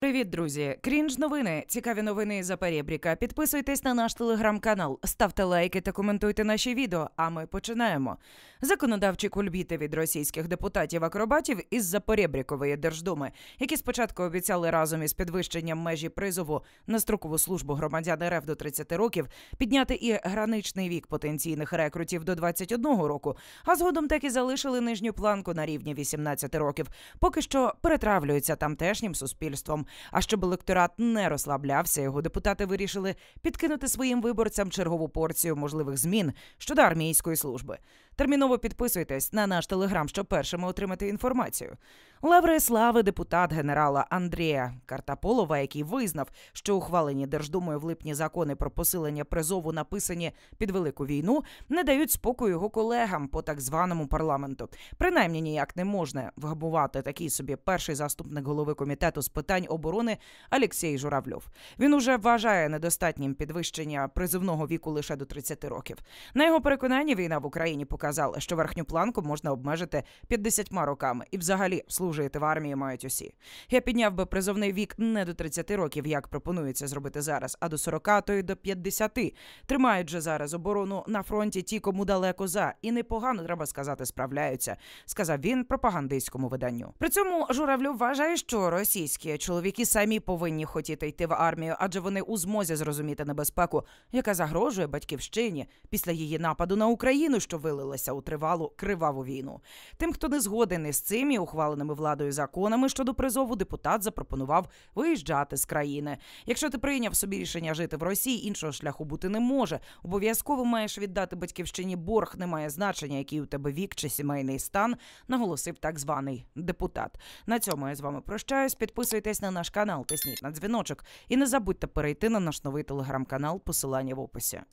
Привіт, друзі! Крінж новини. Цікаві новини за перебріка. Підписуйтесь на наш телеграм-канал, ставте лайки та коментуйте наші відео. А ми починаємо. Законодавчі кульбіти від російських депутатів-акробатів із Запорєбрікової держдуми, які спочатку обіцяли разом із підвищенням межі призову на строкову службу громадян РФ до 30 років підняти і граничний вік потенційних рекрутів до 21 року, а згодом так і залишили нижню планку на рівні 18 років. Поки що перетравлюються тамтешнім суспільством. А щоб електорат не розслаблявся, його депутати вирішили підкинути своїм виборцям чергову порцію можливих змін щодо армійської служби. Терміново підписуйтесь на наш телеграм, щоб першими отримати інформацію. Лаври слави депутат генерала Андрія Картаполова, який визнав, що ухвалені Держдумою в липні закони про посилення призову написані під велику війну, не дають спокою його колегам по так званому парламенту. Принаймні ніяк не можна вгабувати такий собі перший заступник голови комітету з питань оборони Алексій Журавльов. Він уже вважає недостатнім підвищення призивного віку лише до 30 років. На його переконанні війна в Україні показує казали, що верхню планку можна обмежити 50 роками і взагалі служити в армії мають усі. Я підняв би призовний вік не до 30 років, як пропонується зробити зараз, а до 40, то й до 50. Тримають же зараз оборону на фронті ті, кому далеко за, і непогано треба сказати, справляються, сказав він пропагандистському виданню. При цьому журавлю вважає, що російські чоловіки самі повинні хотіти йти в армію, адже вони у змозі зрозуміти небезпеку, яка загрожує батьківщині після її нападу на Україну, що вилилась вклалася у тривалу криваву війну. Тим, хто не згоден із цим і ухваленими владою законами щодо призову, депутат запропонував виїжджати з країни. Якщо ти прийняв собі рішення жити в Росії, іншого шляху бути не може. Обов'язково маєш віддати батьківщині борг, Немає значення, який у тебе вік чи сімейний стан, наголосив так званий депутат. На цьому я з вами прощаюсь. Підписуйтесь на наш канал, тисніть на дзвіночок і не забудьте перейти на наш новий телеграм-канал. Посилання в описі.